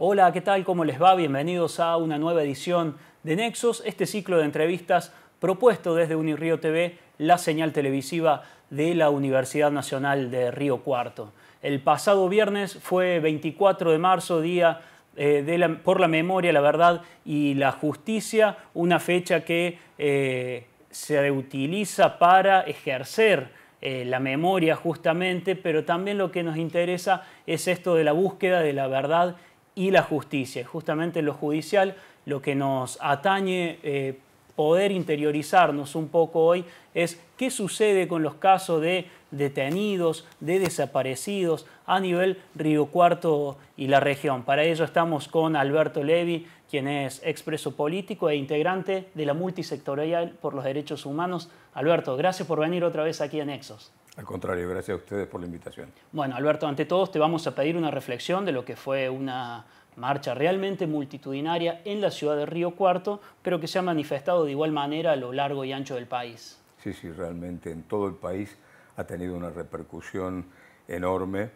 Hola, ¿qué tal? ¿Cómo les va? Bienvenidos a una nueva edición de Nexos, este ciclo de entrevistas propuesto desde Unirío TV, la señal televisiva de la Universidad Nacional de Río Cuarto. El pasado viernes fue 24 de marzo, día eh, por la memoria, la verdad y la justicia, una fecha que eh, se utiliza para ejercer eh, la memoria justamente, pero también lo que nos interesa es esto de la búsqueda de la verdad y la justicia. Justamente lo judicial, lo que nos atañe eh, poder interiorizarnos un poco hoy es qué sucede con los casos de detenidos, de desaparecidos a nivel Río Cuarto y la región. Para ello estamos con Alberto Levi, quien es expreso político e integrante de la multisectorial por los derechos humanos. Alberto, gracias por venir otra vez aquí en Nexos. Al contrario, gracias a ustedes por la invitación. Bueno, Alberto, ante todos te vamos a pedir una reflexión de lo que fue una marcha realmente multitudinaria en la ciudad de Río Cuarto, pero que se ha manifestado de igual manera a lo largo y ancho del país. Sí, sí, realmente en todo el país ha tenido una repercusión enorme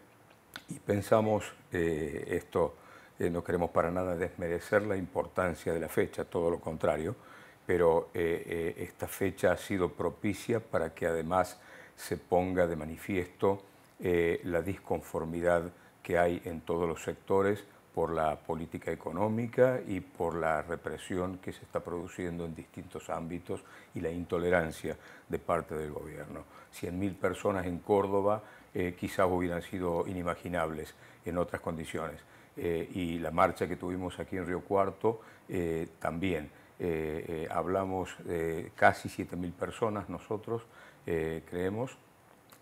y pensamos eh, esto, eh, no queremos para nada desmerecer la importancia de la fecha, todo lo contrario, pero eh, esta fecha ha sido propicia para que además se ponga de manifiesto eh, la disconformidad que hay en todos los sectores por la política económica y por la represión que se está produciendo en distintos ámbitos y la intolerancia de parte del gobierno. 100.000 personas en Córdoba eh, quizás hubieran sido inimaginables en otras condiciones. Eh, y la marcha que tuvimos aquí en Río Cuarto también. hablamos de casi 7.000 personas nosotros eh, creemos,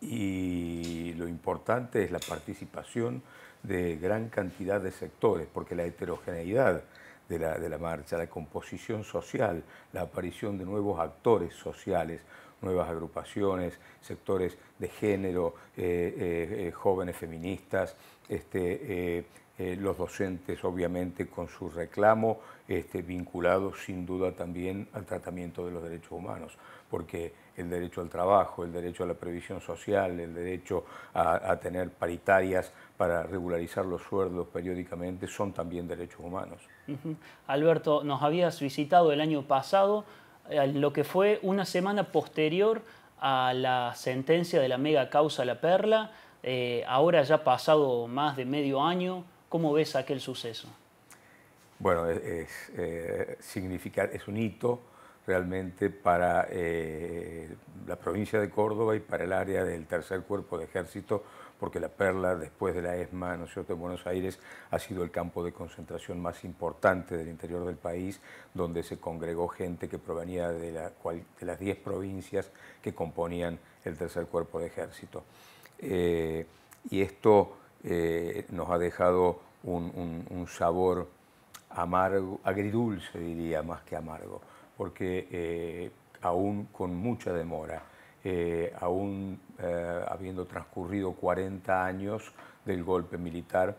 y lo importante es la participación de gran cantidad de sectores, porque la heterogeneidad de la, marcha, la composición social, la aparición de nuevos actores sociales, nuevas agrupaciones, sectores de género, eh, eh, jóvenes feministas, este, eh, los docentes obviamente con su reclamo este, vinculado sin duda también al tratamiento de los derechos humanos, porque el derecho al trabajo, el derecho a la previsión social, el derecho a, tener paritarias para regularizar los sueldos periódicamente son también derechos humanos. Alberto, nos habías visitado el año pasado, eh, lo que fue una semana posterior a la sentencia de la mega causa La Perla, eh, ahora ya ha pasado más de medio año, ¿Cómo ves aquel suceso? Bueno, es, es eh, un hito realmente para eh, la provincia de Córdoba y para el área del tercer cuerpo de ejército, porque la Perla, después de la ESMA, ¿no es cierto?, en Buenos Aires, ha sido el campo de concentración más importante del interior del país, donde se congregó gente que provenía de, las 10 provincias que componían el tercer cuerpo de ejército. Eh, y esto eh, nos ha dejado un, sabor amargo, agridulce diría, más que amargo, porque eh, aún con mucha demora, eh, aún habiendo transcurrido 40 años del golpe militar,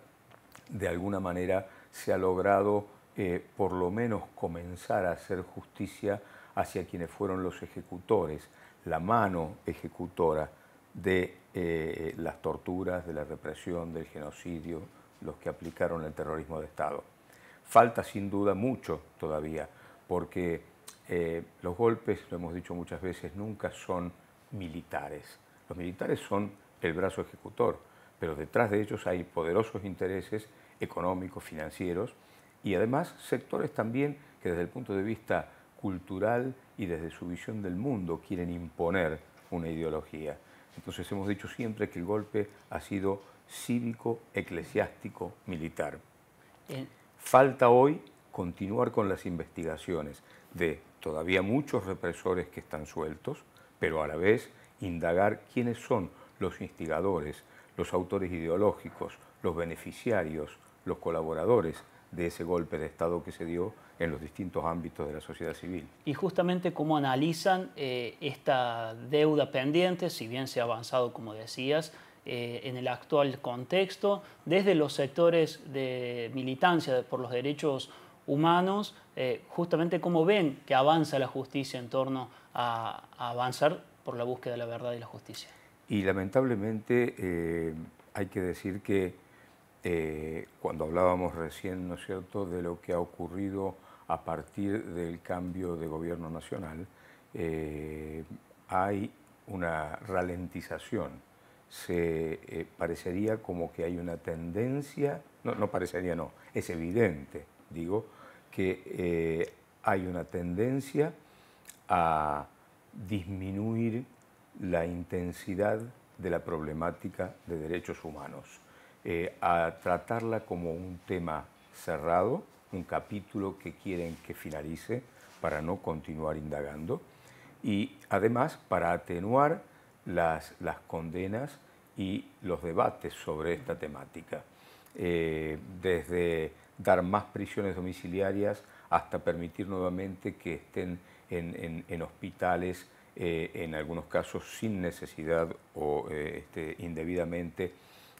de alguna manera se ha logrado por lo menos comenzar a hacer justicia hacia quienes fueron los ejecutores, la mano ejecutora de eh, las torturas, de la represión, del genocidio, los que aplicaron el terrorismo de Estado. Falta sin duda mucho todavía, porque eh, los golpes, lo hemos dicho muchas veces, nunca son militares. Los militares son el brazo ejecutor, pero detrás de ellos hay poderosos intereses económicos, financieros y además sectores también que desde el punto de vista cultural y desde su visión del mundo quieren imponer una ideología. Entonces hemos dicho siempre que el golpe ha sido cívico, eclesiástico, militar. Falta hoy continuar con las investigaciones de todavía muchos represores que están sueltos, pero a la vez indagar quiénes son los instigadores, los autores ideológicos, los beneficiarios, los colaboradores de ese golpe de Estado que se dio en los distintos ámbitos de la sociedad civil. Y justamente cómo analizan eh, esta deuda pendiente, si bien se ha avanzado, como decías, eh, en el actual contexto, desde los sectores de militancia por los derechos humanos, eh, justamente cómo ven que avanza la justicia en torno a, avanzar por la búsqueda de la verdad y la justicia. Y lamentablemente hay que decir que eh, cuando hablábamos recién, ¿no es cierto?, de lo que ha ocurrido a partir del cambio de gobierno nacional, eh, hay una ralentización. Se eh, parecería como que hay una tendencia, no, no parecería, no, es evidente, digo, que hay una tendencia a disminuir la intensidad de la problemática de derechos humanos. Eh, a tratarla como un tema cerrado, un capítulo que quieren que finalice para no continuar indagando y además para atenuar las, condenas y los debates sobre esta temática, eh, desde dar más prisiones domiciliarias hasta permitir nuevamente que estén en, hospitales, eh, en algunos casos sin necesidad o este, indebidamente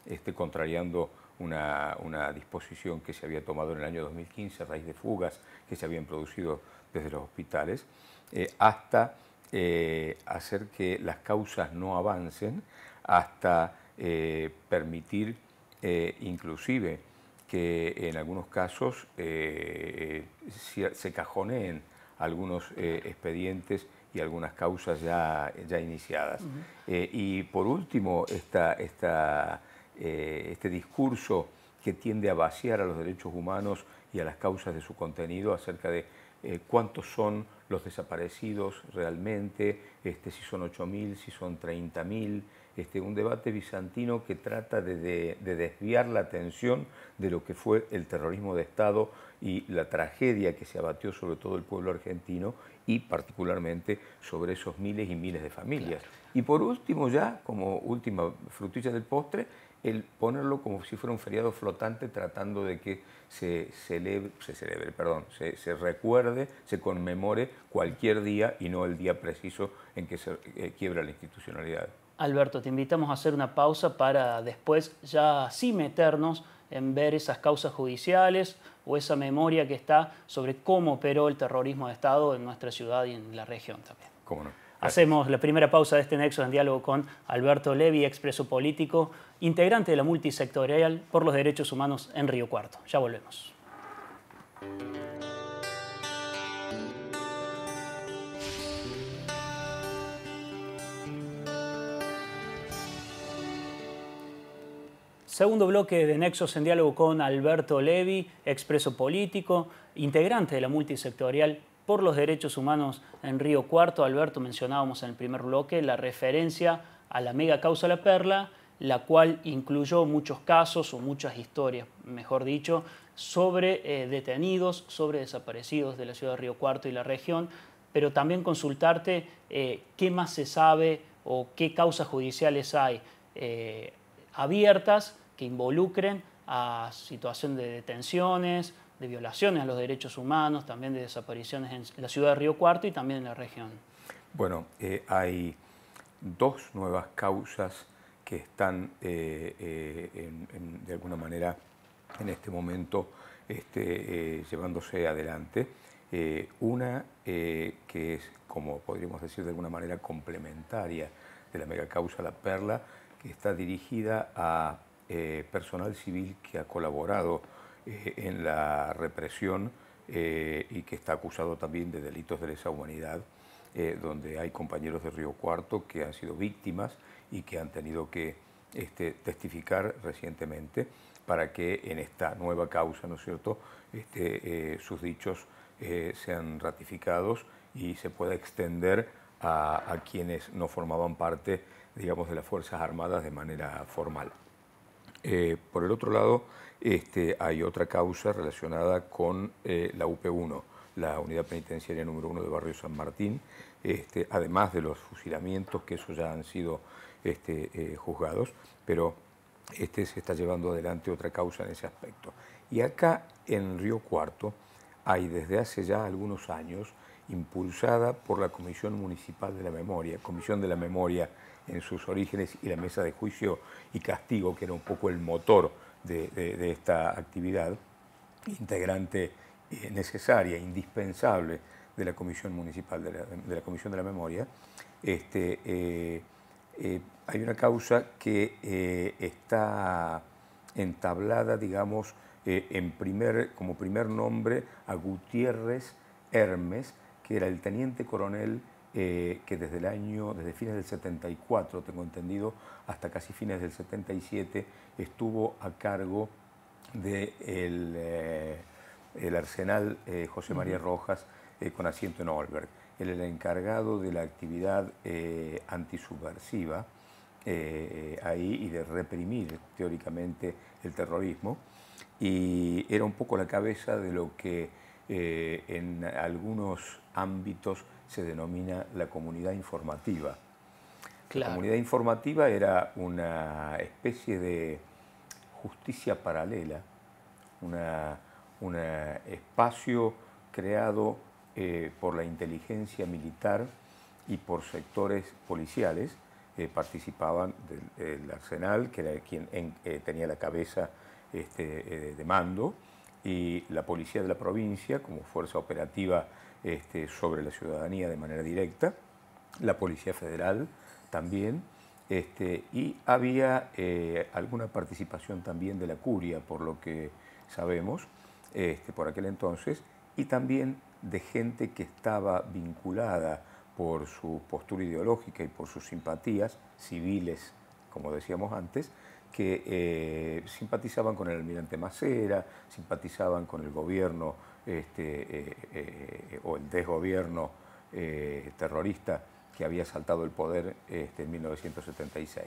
este, contrariando una, disposición que se había tomado en el año 2015 a raíz de fugas que se habían producido desde los hospitales, eh, hasta eh, hacer que las causas no avancen, hasta eh, permitir inclusive que en algunos casos se cajoneen algunos expedientes y algunas causas ya, iniciadas. y por último, esta eh, este discurso que tiende a vaciar a los derechos humanos y a las causas de su contenido acerca de eh, cuántos son los desaparecidos realmente, este, si son 8.000, si son 30.000, este, un debate bizantino que trata de, desviar la atención de lo que fue el terrorismo de Estado y la tragedia que se abatió sobre todo el pueblo argentino y particularmente sobre esos miles y miles de familias. Y por último ya, como última frutilla del postre, el ponerlo como si fuera un feriado flotante tratando de que se celebre, se, perdón, se, recuerde, se conmemore cualquier día y no el día preciso en que se eh, quiebra la institucionalidad. Alberto, te invitamos a hacer una pausa para después ya sí meternos en ver esas causas judiciales o esa memoria que está sobre cómo operó el terrorismo de Estado en nuestra ciudad y en la región también. ¿Cómo no? Hacemos la primera pausa de este nexo en diálogo con Alberto Levi, expreso político, integrante de la multisectorial por los derechos humanos en Río Cuarto. Ya volvemos. Segundo bloque de Nexos en diálogo con Alberto Levi, expreso político, integrante de la multisectorial por los derechos humanos en Río Cuarto. Alberto, mencionábamos en el primer bloque la referencia a la mega causa La Perla, la cual incluyó muchos casos o muchas historias, mejor dicho, sobre eh, detenidos, sobre desaparecidos de la ciudad de Río Cuarto y la región, pero también consultarte eh, qué más se sabe o qué causas judiciales hay eh, abiertas que involucren a situación de detenciones de violaciones a los derechos humanos, también de desapariciones en la ciudad de Río Cuarto y también en la región. Bueno, eh, hay dos nuevas causas que están eh, eh, de alguna manera en este momento este, llevándose adelante. una que es, como podríamos decir de alguna manera, complementaria de la mega causa La Perla, que está dirigida a personal civil que ha colaborado eh, en la represión eh, y que está acusado también de delitos de lesa humanidad, eh, donde hay compañeros de Río Cuarto que han sido víctimas y que han tenido que este, testificar recientemente para que en esta nueva causa, ¿no es cierto?, este, sus dichos sean ratificados y se pueda extender a, quienes no formaban parte, digamos, de las Fuerzas Armadas de manera formal. por el otro lado, este, hay otra causa relacionada con eh, la UP1, la unidad penitenciaria número uno de Barrio San Martín, este, además de los fusilamientos, que esos ya han sido este, eh, juzgados, pero este, se está llevando adelante otra causa en ese aspecto. Y acá en Río Cuarto hay desde hace ya algunos años, impulsada por la Comisión Municipal de la Memoria, Comisión de la Memoria en sus orígenes y la Mesa de Juicio y Castigo, que era un poco el motor de, esta actividad, integrante eh, necesaria, indispensable de la Comisión Municipal de la, Comisión de la Memoria, este, eh, eh, hay una causa que está entablada, digamos, en primer, como primer nombre a Gutiérrez Hermes, que era el teniente coronel eh, que desde el año, desde fines del 74, tengo entendido, hasta casi fines del 77, estuvo a cargo del de el eh, arsenal eh, José María Rojas con asiento en Olberg. Él era el encargado de la actividad antisubversiva ahí y de reprimir teóricamente el terrorismo y era un poco la cabeza de lo que en algunos ámbitos se denomina la comunidad informativa. La comunidad informativa era una especie de justicia paralela, un espacio creado eh, por la inteligencia militar y por sectores policiales. Eh, participaban del, arsenal, que era quien eh, tenía la cabeza este, de mando, y la policía de la provincia como fuerza operativa este, sobre la ciudadanía de manera directa, la policía federal también, este, y había eh, alguna participación también de la curia, por lo que sabemos, este, por aquel entonces, y también de gente que estaba vinculada por su postura ideológica y por sus simpatías civiles, como decíamos antes, que eh, simpatizaban con el almirante Macera, simpatizaban con el gobierno este, eh, eh, o el desgobierno terrorista que había saltado el poder este, en 1976.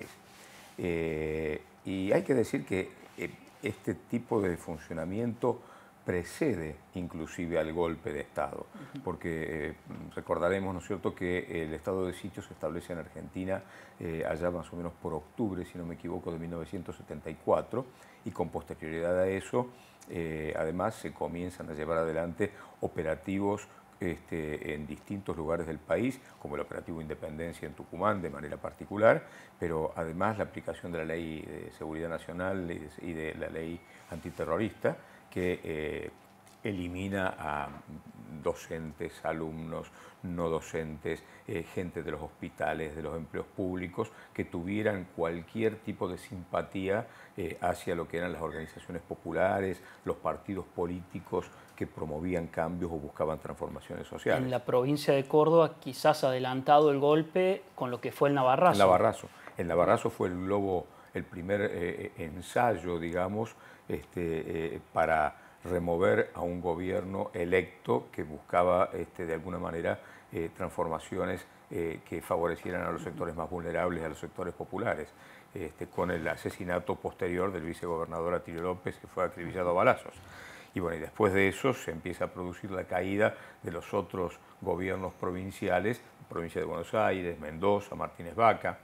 y hay que decir que este tipo de funcionamiento precede inclusive al golpe de Estado, porque eh, recordaremos, ¿no es cierto?, que el estado de sitio se establece en Argentina eh, allá más o menos por octubre, si no me equivoco, de 1974, y con posterioridad a eso, eh, además, se comienzan a llevar adelante operativos este, en distintos lugares del país, como el operativo Independencia en Tucumán de manera particular, pero además la aplicación de la ley de seguridad nacional y de la ley antiterrorista, que eh, elimina a docentes, alumnos, no docentes, eh, gente de los hospitales, de los empleos públicos, que tuvieran cualquier tipo de simpatía eh, hacia lo que eran las organizaciones populares, los partidos políticos que promovían cambios o buscaban transformaciones sociales. En la provincia de Córdoba quizás adelantado el golpe con lo que fue el Navarrazo. El Navarrazo. El Navarrazo fue el globo, el primer ensayo, digamos, este, eh, para remover a un gobierno electo que buscaba este, de alguna manera eh, transformaciones eh, que favorecieran a los sectores más vulnerables, a los sectores populares, este, con el asesinato posterior del vicegobernador Atilio López, que fue acribillado a balazos. Y bueno, y después de eso se empieza a producir la caída de los otros gobiernos provinciales, provincia de Buenos Aires, Mendoza, Martínez Vaca,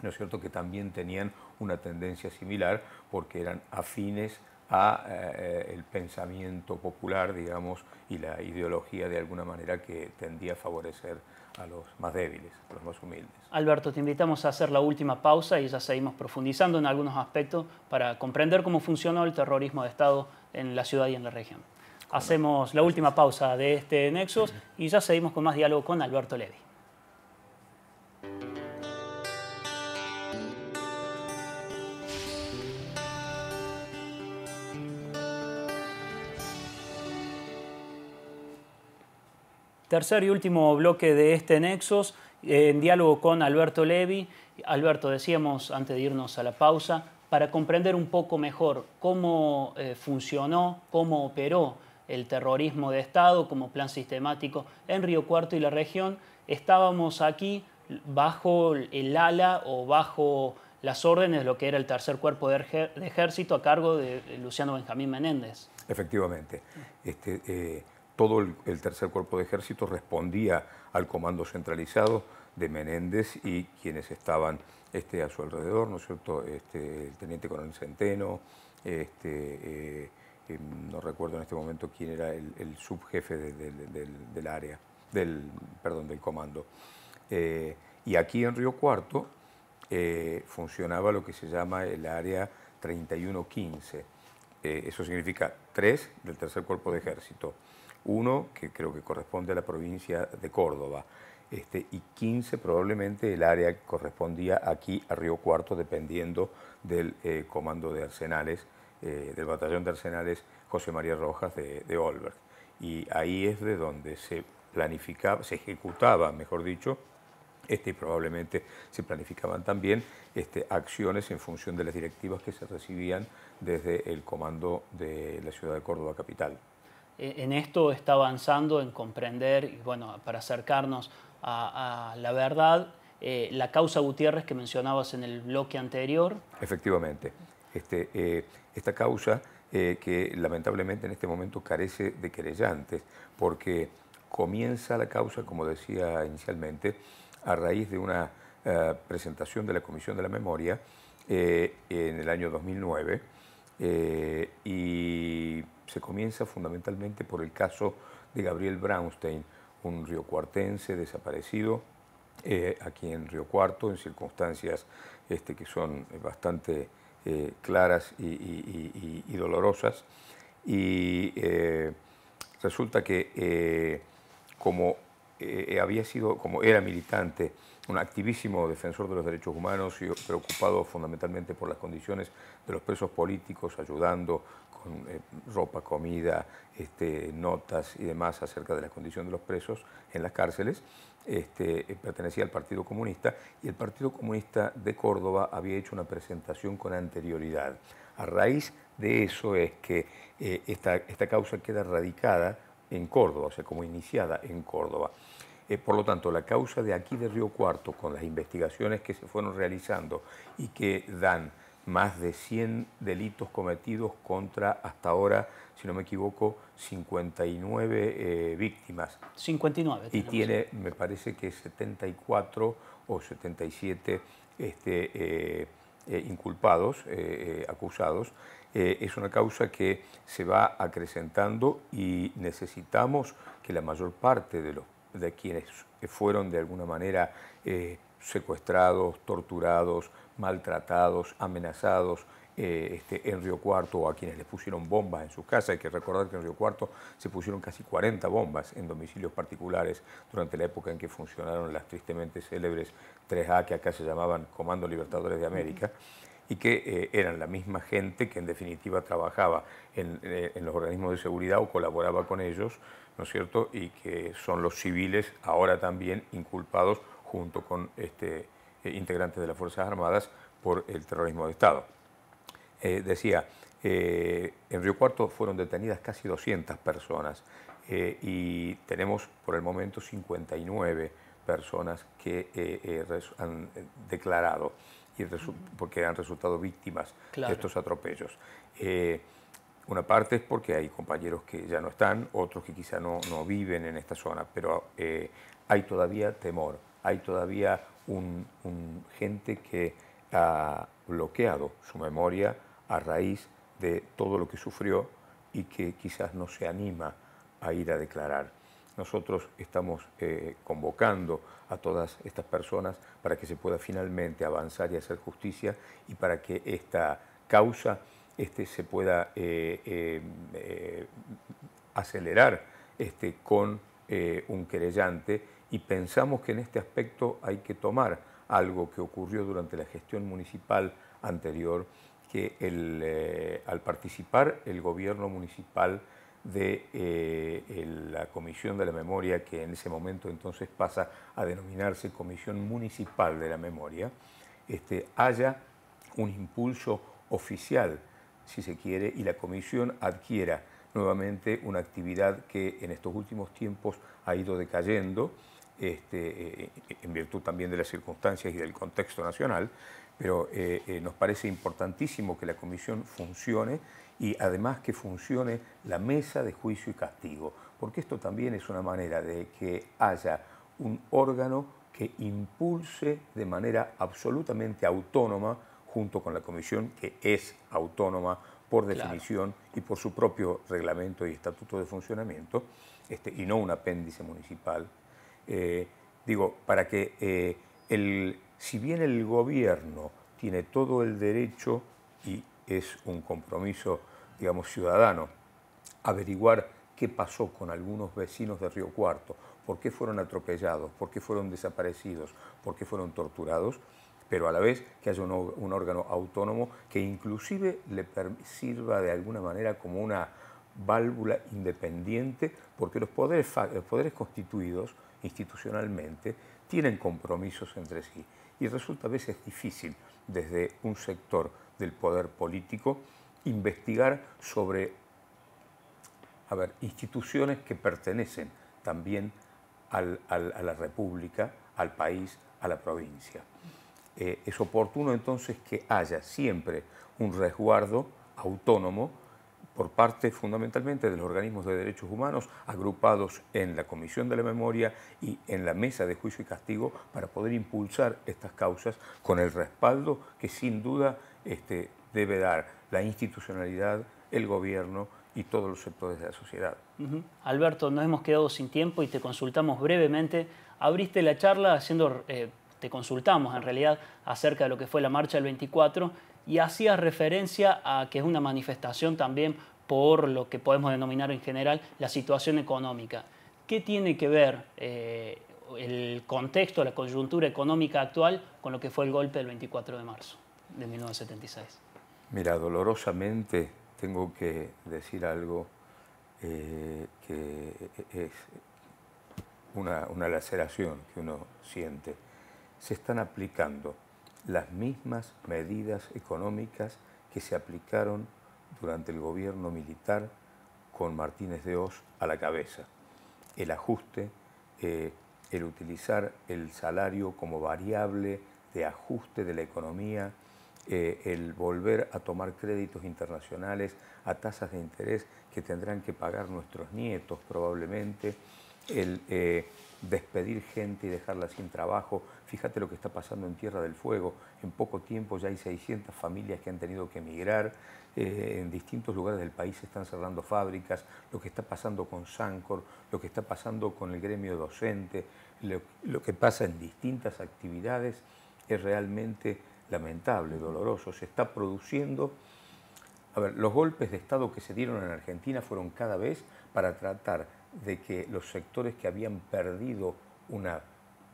¿no es cierto?, que también tenían una tendencia similar porque eran afines a eh, el pensamiento popular, digamos, y la ideología de alguna manera que tendía a favorecer a los más débiles, a los más humildes. Alberto, te invitamos a hacer la última pausa y ya seguimos profundizando en algunos aspectos para comprender cómo funcionó el terrorismo de Estado en la ciudad y en la región. Hacemos la última pausa de este Nexos y ya seguimos con más diálogo con Alberto Levy Tercer y último bloque de este Nexos, eh, en diálogo con Alberto Levi. Alberto, decíamos antes de irnos a la pausa, para comprender un poco mejor cómo eh, funcionó, cómo operó el terrorismo de Estado como plan sistemático en Río Cuarto y la región, estábamos aquí bajo el ala o bajo las órdenes de lo que era el tercer cuerpo de ejército a cargo de eh, Luciano Benjamín Menéndez. Efectivamente. Este, todo el, tercer cuerpo de ejército respondía al comando centralizado de Menéndez y quienes estaban este, a su alrededor, ¿no es cierto? Este, el teniente coronel Centeno, este, eh, em, no recuerdo en este momento quién era el, subjefe del, área, del, perdón, del comando. Eh, y aquí en Río Cuarto eh, funcionaba lo que se llama el área 3115. eso significa 3 del tercer cuerpo de ejército uno que creo que corresponde a la provincia de Córdoba, este, y 15 probablemente el área correspondía aquí a Río Cuarto, dependiendo del eh, comando de arsenales, eh, del batallón de arsenales José María Rojas de, de Olberg. Y ahí es de donde se planificaba, se ejecutaba, mejor dicho, este, y probablemente se planificaban también este, acciones en función de las directivas que se recibían desde el comando de la ciudad de Córdoba capital. E, en esto está avanzando en comprender y bueno, para acercarnos a, la verdad. Eh, la causa Gutiérrez que mencionabas en el bloque anterior. Efectivamente. Este, eh, esta causa eh, que lamentablemente en este momento carece de querellantes, porque comienza la causa, como decía inicialmente, a raíz de una presentación de la Comisión de la Memoria en el año 2009 y se comienza fundamentalmente por el caso de Gabriel Brownstein, un riocuartense desaparecido eh, aquí en Río Cuarto, en circunstancias este, que son bastante eh, claras y, dolorosas. Y eh, resulta que como eh, eh, había sido, como era militante, un activísimo defensor de los derechos humanos y preocupado fundamentalmente por las condiciones de los presos políticos, ayudando con eh, ropa, comida, este, notas y demás acerca de la condición de los presos en las cárceles, este, pertenecía al Partido Comunista y el Partido Comunista de Córdoba había hecho una presentación con anterioridad. A raíz de eso es que esta, esta causa queda radicada en Córdoba, o sea, como iniciada en Córdoba. Eh, por lo tanto, la causa de aquí de Río Cuarto, con las investigaciones que se fueron realizando y que dan más de 100 delitos cometidos contra hasta ahora, si no me equivoco, 59 eh, víctimas. 59. Y tiene, me parece que 74 o 77 este, eh, eh, inculpados, eh, eh, acusados, es una causa que se va acrecentando y necesitamos que la mayor parte de, los, de quienes fueron de alguna manera secuestrados, torturados, maltratados, amenazados, eh, este, en Río Cuarto o a quienes les pusieron bombas en sus casas. Hay que recordar que en Río Cuarto se pusieron casi 40 bombas en domicilios particulares durante la época en que funcionaron las tristemente célebres 3A, que acá se llamaban Comando Libertadores de América, y que eh, eran la misma gente que en definitiva trabajaba eh, en, los organismos de seguridad o colaboraba con ellos, ¿no es cierto? Y que son los civiles ahora también inculpados junto con este, integrantes de las Fuerzas Armadas por el terrorismo de Estado. Eh, decía, eh, en Río Cuarto fueron detenidas casi 200 personas eh, y tenemos por el momento 59 personas que han declarado y porque han resultado víctimas de estos atropellos. Una parte es porque hay compañeros que ya no están, otros que quizá no, viven en esta zona, pero hay todavía temor, hay todavía gente que ha bloqueado su memoria a raíz de todo lo que sufrió y que quizás no se anima a ir a declarar. Nosotros estamos eh, convocando a todas estas personas para que se pueda finalmente avanzar y hacer justicia y para que esta causa este, se pueda eh, eh, acelerar este, con un querellante y pensamos que en este aspecto hay que tomar algo que ocurrió durante la gestión municipal anterior, que eh, al participar el gobierno municipal de eh, la Comisión de la Memoria, que en ese momento entonces pasa a denominarse Comisión Municipal de la Memoria, este, haya un impulso oficial, si se quiere, y la comisión adquiera nuevamente una actividad que en estos últimos tiempos ha ido decayendo este, eh, en virtud también de las circunstancias y del contexto nacional, pero eh, eh, nos parece importantísimo que la comisión funcione y además que funcione la mesa de juicio y castigo, porque esto también es una manera de que haya un órgano que impulse de manera absolutamente autónoma, junto con la comisión que es autónoma por definición y por su propio reglamento y estatuto de funcionamiento, este, y no un apéndice municipal eh, digo, para que eh, el, si bien el gobierno tiene todo el derecho y es un compromiso, digamos, ciudadano, averiguar qué pasó con algunos vecinos de Río Cuarto, por qué fueron atropellados, por qué fueron desaparecidos, por qué fueron torturados, pero a la vez que haya un, órgano autónomo que inclusive le sirva de alguna manera como una válvula independiente, porque los poderes, los poderes constituidos institucionalmente tienen compromisos entre sí y resulta a veces difícil desde un sector del poder político investigar sobre a ver, instituciones que pertenecen también a la República, al país, a la provincia. Eh, es oportuno entonces que haya siempre un resguardo autónomo por parte fundamentalmente de los organismos de derechos humanos agrupados en la Comisión de la Memoria y en la Mesa de Juicio y Castigo para poder impulsar estas causas con el respaldo que sin duda este, debe dar la institucionalidad, el gobierno y todos los sectores de la sociedad. Alberto, nos hemos quedado sin tiempo y te consultamos brevemente. Abriste la charla haciendo, eh, te consultamos en realidad acerca de lo que fue la marcha del 24 y hacía referencia a que es una manifestación también por lo que podemos denominar en general la situación económica. ¿Qué tiene que ver eh, el contexto, la coyuntura económica actual con lo que fue el golpe del 24 de marzo de 1976? Mira, dolorosamente tengo que decir algo eh, que es una, una laceración que uno siente. Se están aplicando las mismas medidas económicas que se aplicaron durante el gobierno militar con Martínez de Oz a la cabeza. El ajuste, eh, el utilizar el salario como variable de ajuste de la economía, eh, el volver a tomar créditos internacionales a tasas de interés que tendrán que pagar nuestros nietos probablemente, el eh, despedir gente y dejarla sin trabajo. Fíjate lo que está pasando en Tierra del Fuego. En poco tiempo ya hay 600 familias que han tenido que emigrar. Eh, en distintos lugares del país se están cerrando fábricas. Lo que está pasando con Sancor, lo que está pasando con el gremio docente, lo, lo que pasa en distintas actividades es realmente lamentable, doloroso. Se está produciendo... A ver, los golpes de Estado que se dieron en Argentina fueron cada vez para tratar de que los sectores que habían perdido una,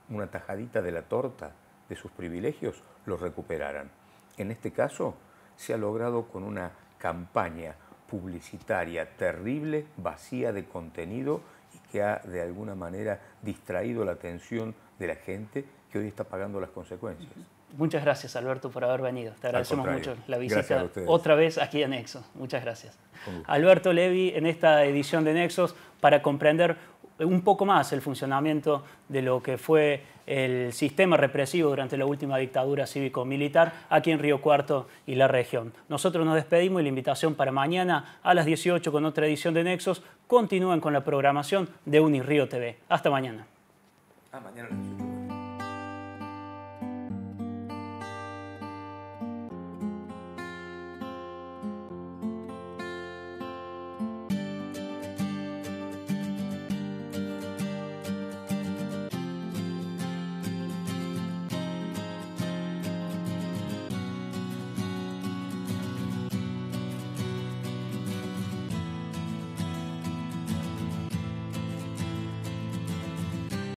una tajadita de la torta de sus privilegios los recuperaran. En este caso, se ha logrado con una campaña publicitaria terrible, vacía de contenido y que ha de alguna manera distraído la atención de la gente que hoy está pagando las consecuencias. Muchas gracias Alberto por haber venido. Te agradecemos mucho la visita otra vez aquí a Nexos. Muchas gracias. Alberto Levi en esta edición de Nexos para comprender un poco más el funcionamiento de lo que fue el sistema represivo durante la última dictadura cívico-militar aquí en Río Cuarto y la región. Nosotros nos despedimos y la invitación para mañana a las 18 con otra edición de Nexos. Continúen con la programación de Unirío TV. Hasta mañana. Ah, mañana